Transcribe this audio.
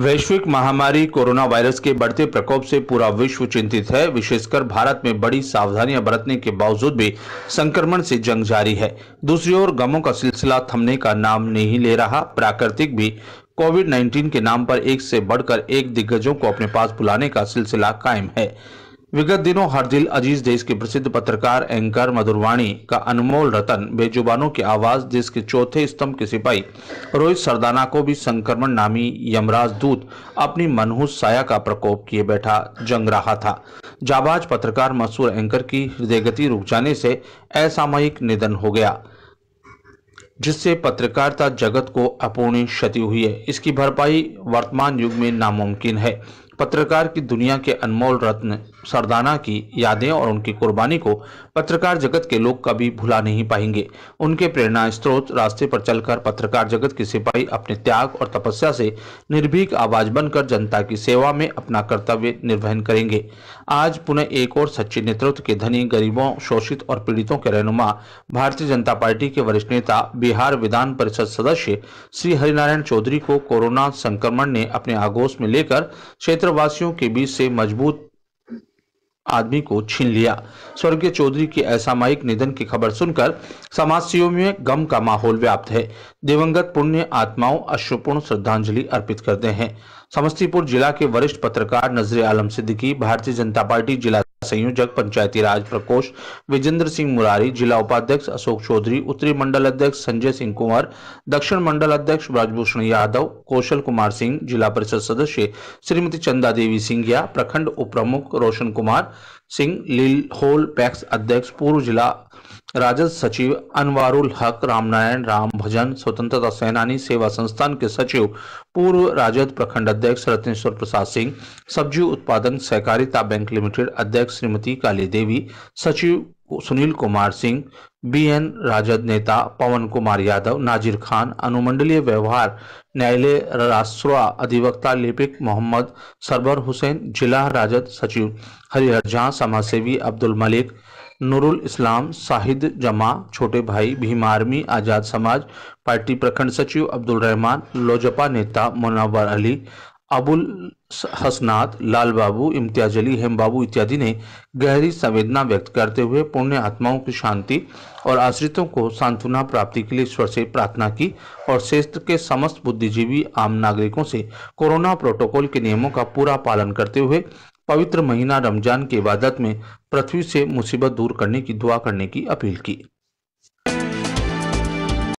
वैश्विक महामारी corona virus के बढ़ते प्रकोप से पूरा विश्व चिंतित है विशेषकर भारत में बड़ी सावधानियां बरतने के बावजूद भी संक्रमण से जंग जारी है दूसरी ओर गमों का सिलसिला थमने का नाम नहीं ले रहा प्राकृतिक भी कोविड 19 के नाम पर एक से बढ़कर एक दिग्गजों को अपने पास बुलाने का सिलसिला कायम है विगत दिनों हरदिल अजीज देश के प्रसिद्ध पत्रकार एंकर मधुरवाणी का अनमोल रतन बेजुबानों की आवाज देश के चौथे स्तंभ के सिपाही रोहित सरदाना को भी संक्रमण नामी यमराज दूत अपनी मनहूस साया का प्रकोप किए बैठा जंग रहा था जाबाज पत्रकार मसूर एंकर की हृदयगति रुक जाने से असामयिक निधन हो गया जिससे पत्रकारिता जगत को अपूर्णीय क्षति हुई है इसकी भरपाई वर्तमान युग में नामुमकिन है पत्रकार की दुनिया के अनमोल रत्न सरदाना की यादें और उनकी कुर्बानी को पत्रकार जगत के लोग कभी भुला नहीं पाएंगे उनके प्रेरणा स्रोत रास्ते पर चलकर पत्रकार जगत के सिपाही अपने त्याग और तपस्या से निर्भीक आवाज बनकर जनता की सेवा में अपना कर्तव्य निर्वहन करेंगे आज पुनः एक और सच्चे नेतृत्व के धनी गरीबों शोषित और पीड़ितों के रहनुमा भारतीय जनता पार्टी के वरिष्ठ नेता बिहार विधान परिषद सदस्य श्री हरिनारायण चौधरी को कोरोना संक्रमण ने अपने आगोश में लेकर क्षेत्र वासियों के बीच से मजबूत आदमी को छीन लिया स्वर्गीय चौधरी के असामयिक निधन की खबर सुनकर समाजसेवियों में गम का माहौल व्याप्त है दिवंगत पुण्य आत्माओं अश्रुपूर्ण श्रद्धांजलि अर्पित करते हैं समस्तीपुर जिला के वरिष्ठ पत्रकार नजरे आलम सिद्दीकी भारतीय जनता पार्टी जिला संयोजक पंचायती राज प्रकोष्ठ विजेंद्र सिंह मुरारी जिला उपाध्यक्ष अशोक चौधरी उत्तरी मंडल अध्यक्ष संजय सिंह कुमार दक्षिण मंडल अध्यक्ष ब्रजभूषण यादव कौशल कुमार सिंह जिला परिषद सदस्य श्रीमती चंदा देवी सिंघिया प्रखंड उप प्रमुख रोशन कुमार सिंह लील होल पैक्स अध्यक्ष पूर्व जिला राजद सचिव अनवारुल हक रामनारायण राम भजन स्वतंत्रता सेनानी सेवा संस्थान के सचिव पूर्व राजद प्रखंड अध्यक्ष रत्नेश्वर प्रसाद सिंह सब्जी उत्पादन सहकारिता बैंक लिमिटेड अध्यक्ष श्रीमती काली देवी सचिव सुनील कुमार सिंह बीएन राजद नेता पवन कुमार यादव नाजिर खान अनुमंडलीय व्यवहार न्यायालय रासुआ अधिवक्ता लिपिक मोहम्मद सरबर हुसैन जिला राजद सचिव हरिहर झा समाजसेवी अब्दुल मलिक नूरुल इस्लाम साहिद जमा छोटे भाई भीम आर्मी आज़ाद समाज पार्टी प्रखंड सचिव अब्दुल रहमान लोजपा नेता मुनावर अली अबुल हसनात लाल बाबू इम्तियाज अली हेम बाबू इत्यादि ने गहरी संवेदना व्यक्त करते हुए पुण्य आत्माओं की शांति और आश्रितों को सांत्वना प्राप्ति के लिए ईश्वर से प्रार्थना की और क्षेत्र के समस्त बुद्धिजीवी आम नागरिकों से कोरोना प्रोटोकॉल के नियमों का पूरा पालन करते हुए पवित्र महीना रमजान की इबादत में पृथ्वी से मुसीबत दूर करने की दुआ करने की अपील की